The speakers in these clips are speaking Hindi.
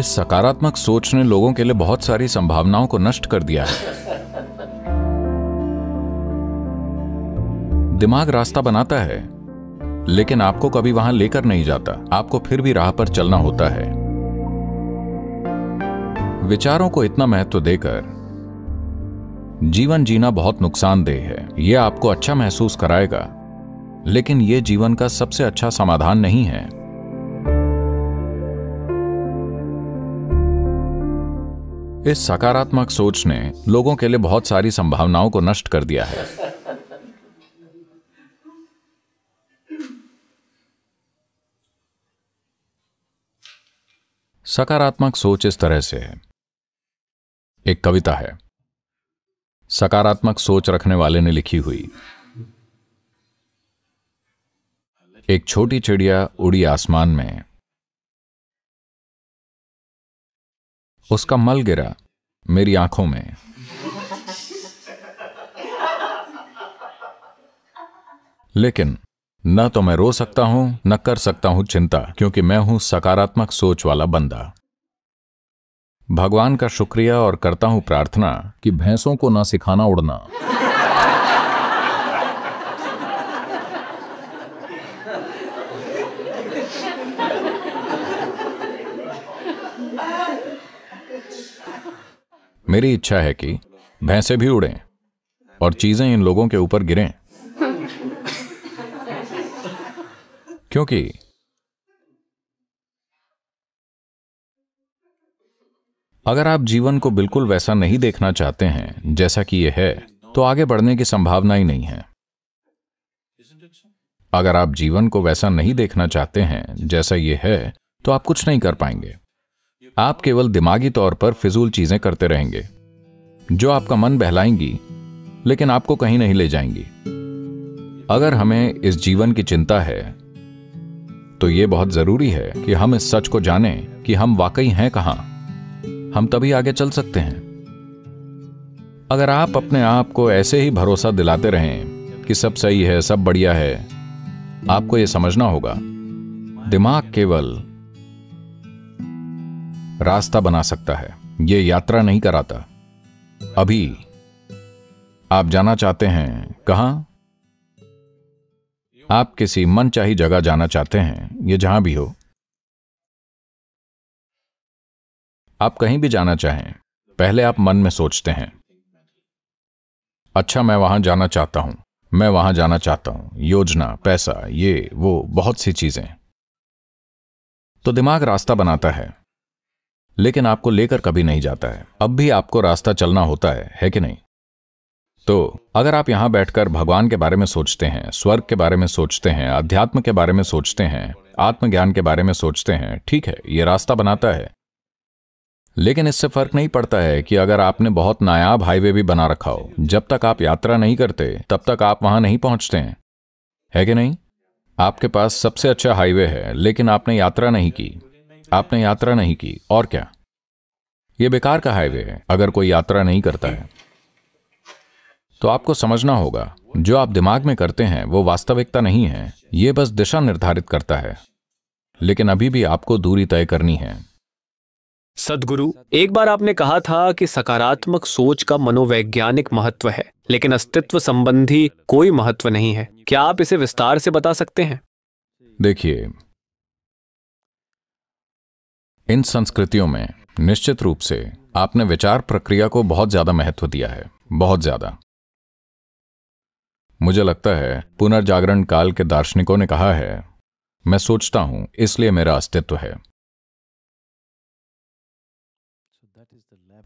इस सकारात्मक सोच ने लोगों के लिए बहुत सारी संभावनाओं को नष्ट कर दिया है दिमाग रास्ता बनाता है लेकिन आपको कभी वहां लेकर नहीं जाता आपको फिर भी राह पर चलना होता है विचारों को इतना महत्व देकर जीवन जीना बहुत नुकसानदेह है यह आपको अच्छा महसूस कराएगा लेकिन यह जीवन का सबसे अच्छा समाधान नहीं है इस सकारात्मक सोच ने लोगों के लिए बहुत सारी संभावनाओं को नष्ट कर दिया है सकारात्मक सोच इस तरह से है एक कविता है सकारात्मक सोच रखने वाले ने लिखी हुई एक छोटी चिड़िया उड़ी आसमान में उसका मल गिरा मेरी आंखों में लेकिन न तो मैं रो सकता हूं न कर सकता हूं चिंता क्योंकि मैं हूं सकारात्मक सोच वाला बंदा भगवान का शुक्रिया और करता हूं प्रार्थना कि भैंसों को ना सिखाना उड़ना मेरी इच्छा है कि भैंसे भी उड़ें और चीजें इन लोगों के ऊपर गिरें क्योंकि अगर आप जीवन को बिल्कुल वैसा नहीं देखना चाहते हैं जैसा कि यह है तो आगे बढ़ने की संभावना ही नहीं है अगर आप जीवन को वैसा नहीं देखना चाहते हैं जैसा यह है तो आप कुछ नहीं कर पाएंगे आप केवल दिमागी तौर पर फिजूल चीजें करते रहेंगे जो आपका मन बहलाएंगी लेकिन आपको कहीं नहीं ले जाएंगी अगर हमें इस जीवन की चिंता है तो यह बहुत जरूरी है कि हम इस सच को जानें कि हम वाकई हैं कहां हम तभी आगे चल सकते हैं अगर आप अपने आप को ऐसे ही भरोसा दिलाते रहें कि सब सही है सब बढ़िया है आपको यह समझना होगा दिमाग केवल रास्ता बना सकता है ये यात्रा नहीं कराता अभी आप जाना चाहते हैं कहां आप किसी मनचाही जगह जाना चाहते हैं ये जहां भी हो आप कहीं भी जाना चाहें पहले आप मन में सोचते हैं अच्छा मैं वहां जाना चाहता हूं मैं वहां जाना चाहता हूं योजना पैसा ये वो बहुत सी चीजें तो दिमाग रास्ता बनाता है लेकिन आपको लेकर कभी नहीं जाता है अब भी आपको रास्ता चलना होता है है कि नहीं तो अगर आप यहां बैठकर भगवान के बारे में सोचते हैं स्वर्ग के बारे में सोचते हैं अध्यात्म के बारे में सोचते हैं आत्मज्ञान के बारे में सोचते हैं ठीक है यह रास्ता बनाता है लेकिन इससे फर्क नहीं पड़ता है कि अगर आपने बहुत नायाब हाईवे भी बना रखा हो जब तक आप यात्रा नहीं करते तब तक आप वहां नहीं पहुंचते हैं है कि नहीं आपके पास सबसे अच्छा हाईवे है लेकिन आपने यात्रा नहीं की आपने यात्रा नहीं की और क्या ये बेकार का हाईवे है अगर कोई यात्रा नहीं करता है तो आपको समझना होगा जो आप दिमाग में करते हैं वो वास्तविकता नहीं है ये बस दिशा निर्धारित करता है लेकिन अभी भी आपको दूरी तय करनी है सदगुरु एक बार आपने कहा था कि सकारात्मक सोच का मनोवैज्ञानिक महत्व है लेकिन अस्तित्व संबंधी कोई महत्व नहीं है क्या आप इसे विस्तार से बता सकते हैं देखिए इन संस्कृतियों में निश्चित रूप से आपने विचार प्रक्रिया को बहुत ज्यादा महत्व दिया है बहुत ज्यादा मुझे लगता है पुनर्जागरण काल के दार्शनिकों ने कहा है मैं सोचता हूं इसलिए मेरा अस्तित्व है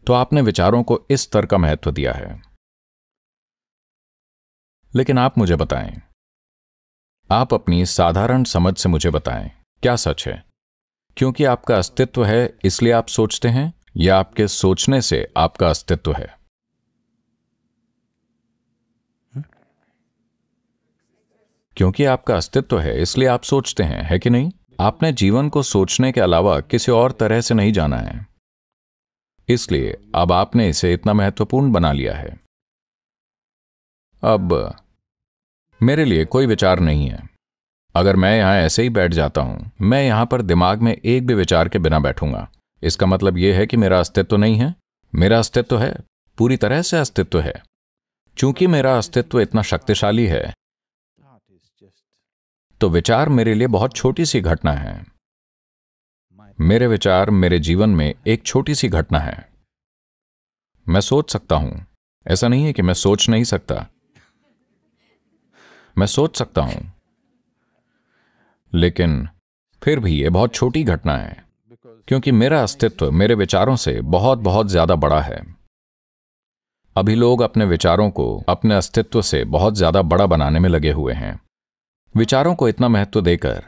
तो आपने विचारों को इस स्तर का महत्व दिया है लेकिन आप मुझे बताएं आप अपनी साधारण समझ से मुझे बताएं क्या सच है क्योंकि आपका अस्तित्व है इसलिए आप सोचते हैं या आपके सोचने से आपका अस्तित्व है क्योंकि आपका अस्तित्व है इसलिए आप सोचते हैं है कि नहीं आपने जीवन को सोचने के अलावा किसी और तरह से नहीं जाना है इसलिए अब आपने इसे इतना महत्वपूर्ण बना लिया है अब मेरे लिए कोई विचार नहीं है अगर मैं यहां ऐसे ही बैठ जाता हूं मैं यहां पर दिमाग में एक भी विचार के बिना बैठूंगा इसका मतलब यह है कि मेरा अस्तित्व तो नहीं है मेरा अस्तित्व तो है पूरी तरह से अस्तित्व तो है चूंकि मेरा अस्तित्व तो इतना शक्तिशाली है तो विचार मेरे लिए बहुत छोटी सी घटना है मेरे विचार मेरे जीवन में एक छोटी सी घटना है मैं सोच सकता हूं ऐसा नहीं है कि मैं सोच नहीं सकता मैं सोच सकता हूं लेकिन फिर भी ये बहुत छोटी घटना है क्योंकि मेरा अस्तित्व मेरे विचारों से बहुत बहुत ज्यादा बड़ा है अभी लोग अपने विचारों को अपने अस्तित्व से बहुत ज्यादा बड़ा बनाने में लगे हुए हैं विचारों को इतना महत्व देकर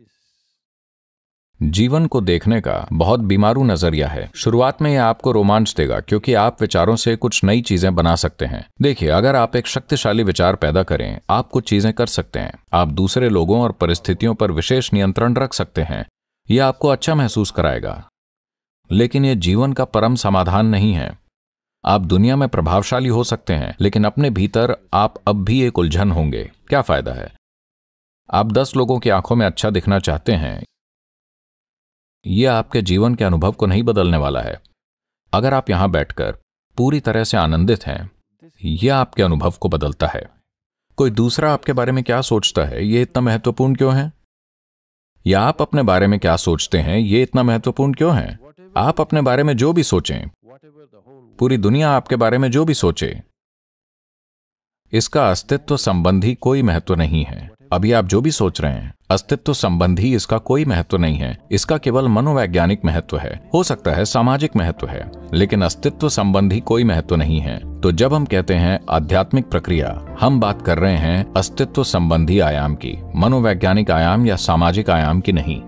जीवन को देखने का बहुत बीमारू नजरिया है शुरुआत में यह आपको रोमांच देगा क्योंकि आप विचारों से कुछ नई चीजें बना सकते हैं देखिए अगर आप एक शक्तिशाली विचार पैदा करें आप कुछ चीजें कर सकते हैं आप दूसरे लोगों और परिस्थितियों पर विशेष नियंत्रण रख सकते हैं यह आपको अच्छा महसूस कराएगा लेकिन यह जीवन का परम समाधान नहीं है आप दुनिया में प्रभावशाली हो सकते हैं लेकिन अपने भीतर आप अब भी एक उलझन होंगे क्या फायदा है आप दस लोगों की आंखों में अच्छा दिखना चाहते हैं ये आपके जीवन के अनुभव को नहीं बदलने वाला है अगर आप यहां बैठकर पूरी तरह से आनंदित हैं यह आपके अनुभव को बदलता है कोई दूसरा आपके बारे में क्या सोचता है यह इतना महत्वपूर्ण क्यों है या आप अपने बारे में क्या सोचते हैं यह इतना महत्वपूर्ण क्यों है आप अपने बारे में जो भी सोचें पूरी दुनिया आपके बारे में जो भी सोचे इसका अस्तित्व संबंधी कोई महत्व नहीं है अभी आप जो भी सोच रहे हैं अस्तित्व संबंधी इसका कोई महत्व नहीं है इसका केवल मनोवैज्ञानिक महत्व है हो सकता है सामाजिक महत्व है लेकिन अस्तित्व संबंधी कोई महत्व नहीं है तो जब हम कहते हैं आध्यात्मिक प्रक्रिया हम बात कर रहे हैं अस्तित्व संबंधी आयाम की मनोवैज्ञानिक आयाम या सामाजिक आयाम की नहीं